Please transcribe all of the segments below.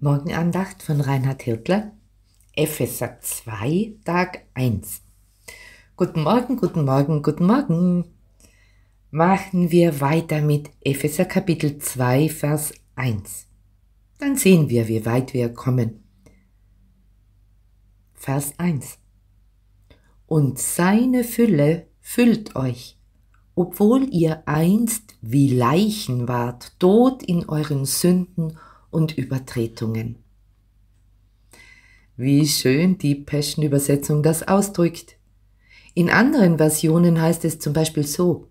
Morgenandacht von Reinhard Hirtler, Epheser 2, Tag 1. Guten Morgen, guten Morgen, guten Morgen. Machen wir weiter mit Epheser Kapitel 2, Vers 1. Dann sehen wir, wie weit wir kommen. Vers 1. Und seine Fülle füllt euch, obwohl ihr einst wie Leichen wart, tot in euren Sünden und Übertretungen. Wie schön die Passion-Übersetzung das ausdrückt. In anderen Versionen heißt es zum Beispiel so,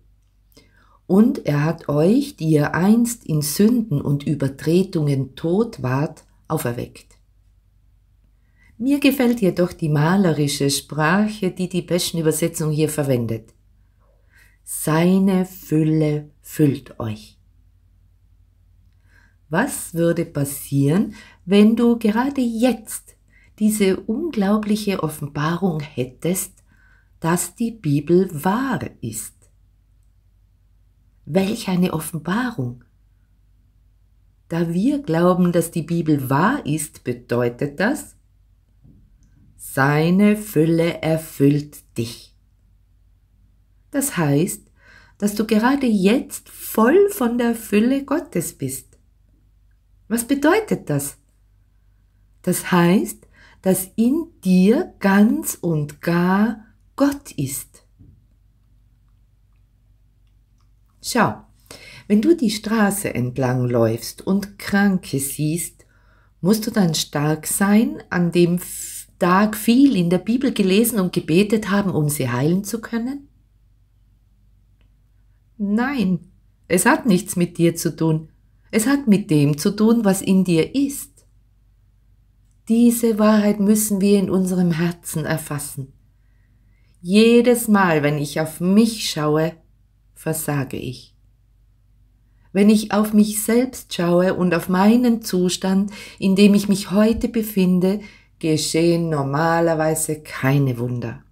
und er hat euch, die ihr einst in Sünden und Übertretungen tot wart, auferweckt. Mir gefällt jedoch die malerische Sprache, die die Passion-Übersetzung hier verwendet. Seine Fülle füllt euch. Was würde passieren, wenn du gerade jetzt diese unglaubliche Offenbarung hättest, dass die Bibel wahr ist? Welch eine Offenbarung! Da wir glauben, dass die Bibel wahr ist, bedeutet das, seine Fülle erfüllt dich. Das heißt, dass du gerade jetzt voll von der Fülle Gottes bist. Was bedeutet das? Das heißt, dass in dir ganz und gar Gott ist. Schau, wenn du die Straße entlang läufst und Kranke siehst, musst du dann stark sein, an dem Tag viel in der Bibel gelesen und gebetet haben, um sie heilen zu können? Nein, es hat nichts mit dir zu tun, es hat mit dem zu tun, was in dir ist. Diese Wahrheit müssen wir in unserem Herzen erfassen. Jedes Mal, wenn ich auf mich schaue, versage ich. Wenn ich auf mich selbst schaue und auf meinen Zustand, in dem ich mich heute befinde, geschehen normalerweise keine Wunder.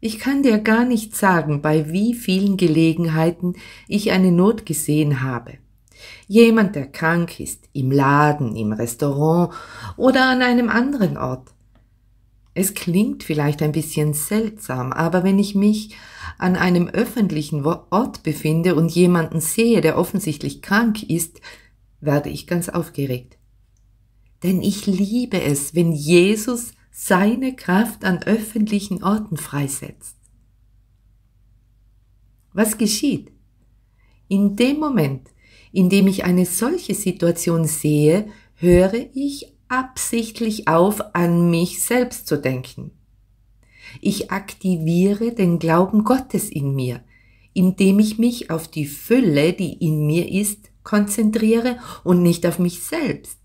Ich kann dir gar nicht sagen, bei wie vielen Gelegenheiten ich eine Not gesehen habe. Jemand, der krank ist, im Laden, im Restaurant oder an einem anderen Ort. Es klingt vielleicht ein bisschen seltsam, aber wenn ich mich an einem öffentlichen Ort befinde und jemanden sehe, der offensichtlich krank ist, werde ich ganz aufgeregt. Denn ich liebe es, wenn Jesus seine Kraft an öffentlichen Orten freisetzt. Was geschieht? In dem Moment, in dem ich eine solche Situation sehe, höre ich absichtlich auf, an mich selbst zu denken. Ich aktiviere den Glauben Gottes in mir, indem ich mich auf die Fülle, die in mir ist, konzentriere und nicht auf mich selbst.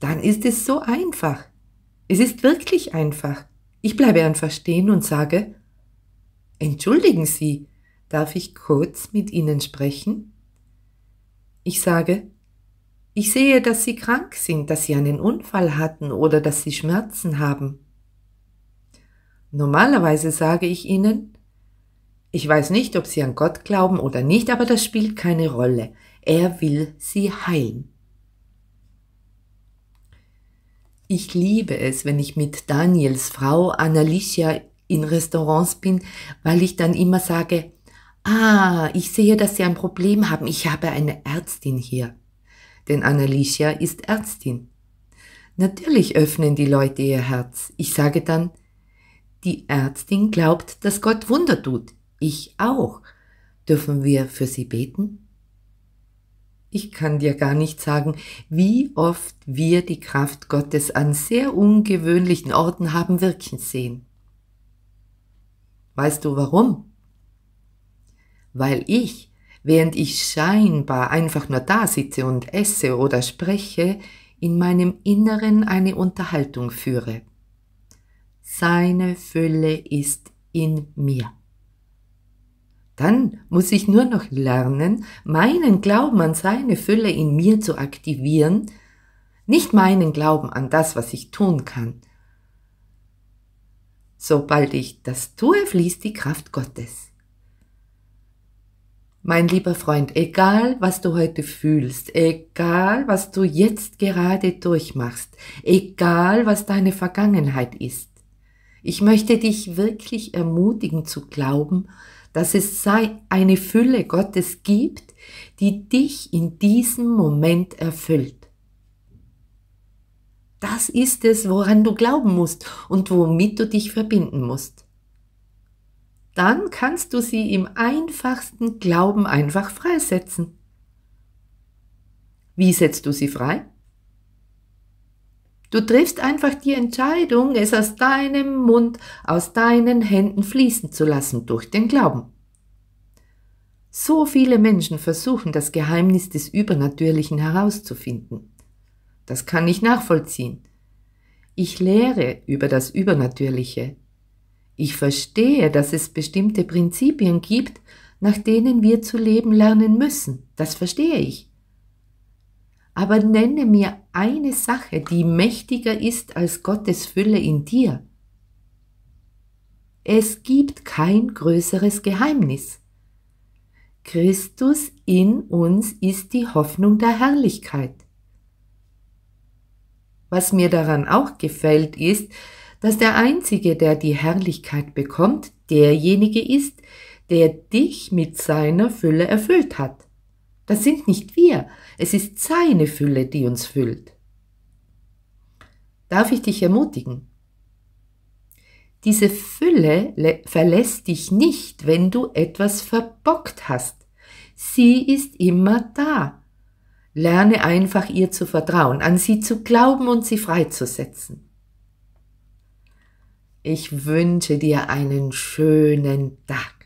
Dann ist es so einfach. Es ist wirklich einfach. Ich bleibe einfach stehen und sage, Entschuldigen Sie, darf ich kurz mit Ihnen sprechen? Ich sage, ich sehe, dass Sie krank sind, dass Sie einen Unfall hatten oder dass Sie Schmerzen haben. Normalerweise sage ich Ihnen, ich weiß nicht, ob Sie an Gott glauben oder nicht, aber das spielt keine Rolle. Er will Sie heilen. Ich liebe es, wenn ich mit Daniels Frau Annalicia in Restaurants bin, weil ich dann immer sage, ah, ich sehe, dass Sie ein Problem haben, ich habe eine Ärztin hier. Denn Annalicia ist Ärztin. Natürlich öffnen die Leute ihr Herz. Ich sage dann, die Ärztin glaubt, dass Gott Wunder tut. Ich auch. Dürfen wir für sie beten? ich kann dir gar nicht sagen, wie oft wir die Kraft Gottes an sehr ungewöhnlichen Orten haben wirken sehen. Weißt du warum? Weil ich, während ich scheinbar einfach nur da sitze und esse oder spreche, in meinem Inneren eine Unterhaltung führe. Seine Fülle ist in mir. Dann muss ich nur noch lernen, meinen Glauben an seine Fülle in mir zu aktivieren, nicht meinen Glauben an das, was ich tun kann. Sobald ich das tue, fließt die Kraft Gottes. Mein lieber Freund, egal was du heute fühlst, egal was du jetzt gerade durchmachst, egal was deine Vergangenheit ist, ich möchte dich wirklich ermutigen zu glauben, dass es eine Fülle Gottes gibt, die dich in diesem Moment erfüllt. Das ist es, woran du glauben musst und womit du dich verbinden musst. Dann kannst du sie im einfachsten Glauben einfach freisetzen. Wie setzt du sie frei? Du triffst einfach die Entscheidung, es aus deinem Mund, aus deinen Händen fließen zu lassen durch den Glauben. So viele Menschen versuchen, das Geheimnis des Übernatürlichen herauszufinden. Das kann ich nachvollziehen. Ich lehre über das Übernatürliche. Ich verstehe, dass es bestimmte Prinzipien gibt, nach denen wir zu leben lernen müssen. Das verstehe ich aber nenne mir eine Sache, die mächtiger ist als Gottes Fülle in dir. Es gibt kein größeres Geheimnis. Christus in uns ist die Hoffnung der Herrlichkeit. Was mir daran auch gefällt, ist, dass der Einzige, der die Herrlichkeit bekommt, derjenige ist, der dich mit seiner Fülle erfüllt hat. Das sind nicht wir, es ist seine Fülle, die uns füllt. Darf ich dich ermutigen? Diese Fülle verlässt dich nicht, wenn du etwas verbockt hast. Sie ist immer da. Lerne einfach ihr zu vertrauen, an sie zu glauben und sie freizusetzen. Ich wünsche dir einen schönen Tag.